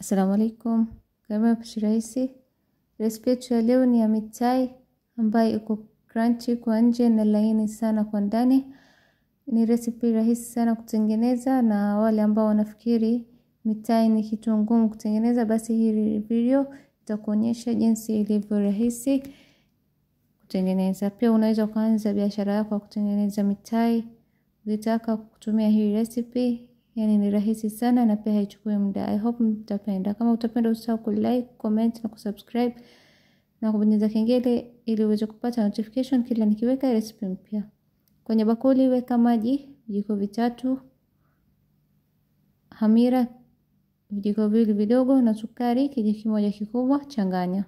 Assalamu alaikum, karibu pishi rahisi. Resipi yetu ya leo ni ya mitai ambayo iko crunchy kwa nje na laini sana kwa ndani. Ni resipi rahisi sana kutengeneza, na wale ambao wanafikiri mitai ni kitu ngumu kutengeneza, basi hii video itakuonyesha jinsi ilivyo rahisi kutengeneza. Pia unaweza ukaanza biashara yako ya kutengeneza mitai. Ukitaka kutumia hii resipi yani ni rahisi sana na pia haichukui muda. I hope mtapenda. Kama utapenda usisahau like, comment na kusubscribe na kubonyeza kengele ili uweze kupata notification kila nikiweka recipe mpya. Kwenye bakuli weka maji vijiko vitatu, hamira vijiko viwili vidogo na sukari kijiko kimoja kikubwa. Changanya,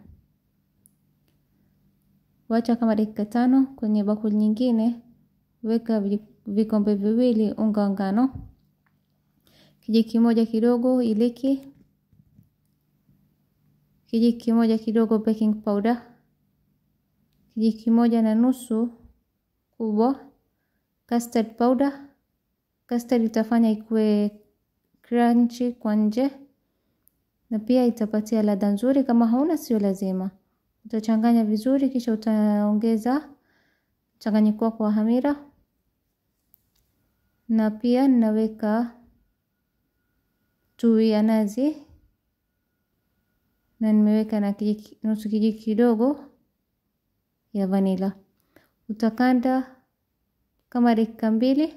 wacha kama dakika tano. Kwenye bakuli nyingine weka vikombe viwili unga ngano kijiko kimoja kidogo iliki, kijiko kimoja kidogo baking powder, kijiko kimoja na nusu kubwa custard powder. Custard itafanya ikuwe crunchy kwa nje na pia itapatia ladha nzuri. Kama hauna sio lazima, utachanganya vizuri, kisha utaongeza mchanganyiko wako wa hamira na pia ninaweka tui ya nazi na nimeweka na kijiki, nusu kijiki kidogo ya vanila. Utakanda kama dakika mbili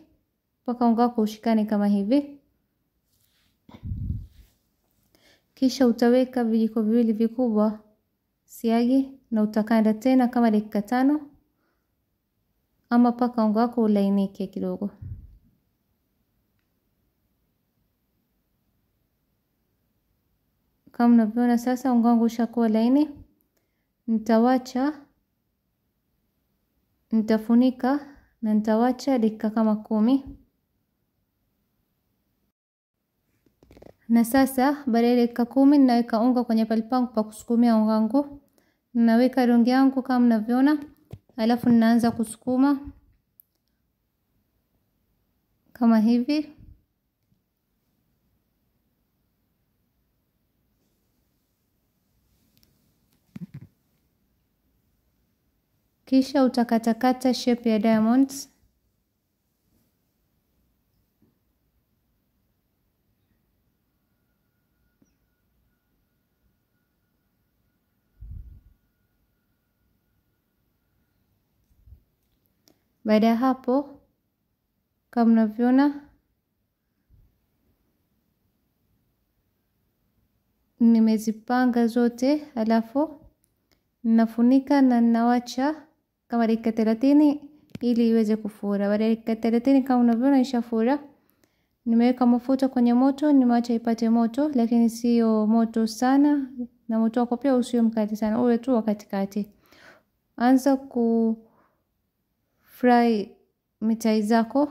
mpaka unga wako ushikane kama hivi, kisha utaweka vijiko viwili vikubwa siagi na utakanda tena kama dakika tano ama mpaka unga wako ulainike kidogo. Kama mnavyoona sasa, unga wangu ushakuwa laini, nitawacha, nitafunika na nitawacha dakika kama kumi. Na sasa baada ya dakika kumi ninaweka unga kwenye palipangu pangu pa kusukumia unga wangu, ninaweka donge yangu kama mnavyoona, alafu ninaanza kusukuma kama hivi. Kisha utakatakata shape ya diamonds. Baada ya hapo, kama mnavyoona, nimezipanga zote, alafu ninafunika na ninawacha kama dakika thelathini ili iweze kufura. Baada ya dakika thelathini kama unavyoona ishafura. Nimeweka mafuta kwenye moto, nimeacha ipate moto, lakini sio moto sana, na moto wako pia usio mkali sana, uwe tu wa katikati. Anza ku fry mitai zako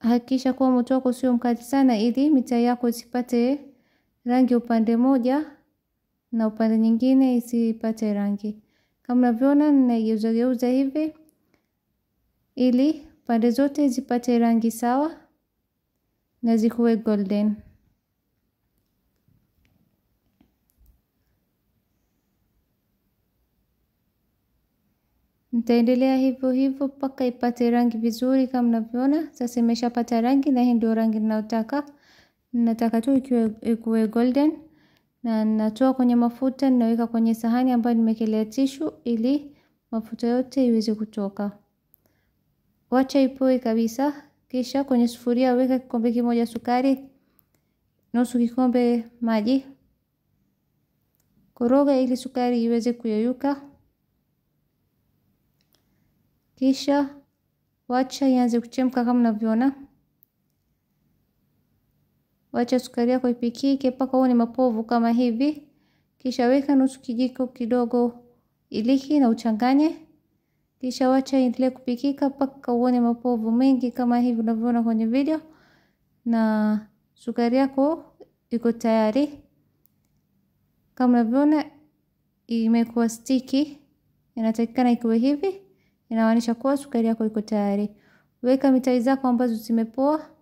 Hakikisha kuwa moto wako sio mkali sana, ili mitai yako isipate rangi upande moja na upande nyingine isipate rangi. Kama unavyoona ninageuzageuza hivi ili pande zote zipate rangi sawa na zikuwe golden. Nitaendelea hivyo hivyo mpaka ipate rangi vizuri kama mnavyoona. Sasa imeshapata rangi na hii ndio rangi ninayotaka. Nataka tu ikuwe golden na natoa kwenye mafuta ninaweka kwenye sahani ambayo nimekelea tishu ili mafuta yote iweze kutoka. Wacha ipoe kabisa, kisha kwenye sufuria weka kikombe kimoja sukari, nusu kikombe maji, koroga ili sukari iweze kuyeyuka. Kisha wacha ianze kuchemka kama mnavyoona. Wacha sukari yako ipikike mpaka uone mapovu kama hivi, kisha weka nusu kijiko kidogo iliki na uchanganye, kisha wacha iendelee kupikika mpaka uone mapovu mengi kama hivi unavyoona kwenye video, na sukari yako iko tayari. Kama unavyoona imekuwa stiki, inatakikana ikiwe hivi, inamaanisha kuwa sukari yako iko tayari. Weka mitai zako ambazo zimepoa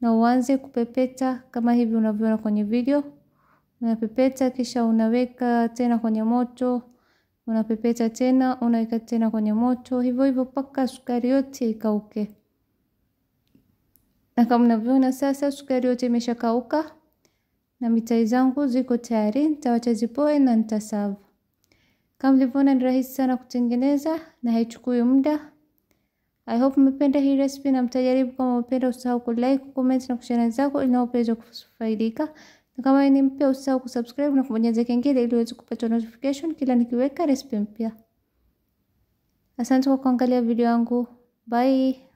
na uanze kupepeta kama hivi unavyoona kwenye video. Unapepeta kisha unaweka tena kwenye moto, unapepeta tena, unaweka tena kwenye moto, hivyo hivyo mpaka sukari yote ikauke. Na kama unavyoona sasa, sukari yote imeshakauka na mitai zangu ziko tayari, nitawacha zipoe na nitasavu. Kama mlivyoona, ni rahisi sana kutengeneza na haichukui muda. I hope mmependa hii recipe na mtajaribu. Kama umependa usahau ku comment na kushare zako ili uweze kufaidika. Na kama ni mpya usahau subscribe na kubonyeza kengele ili uweze kupata notification kila nikiweka recipe mpya. Asante kwa kuangalia video yangu. Bye.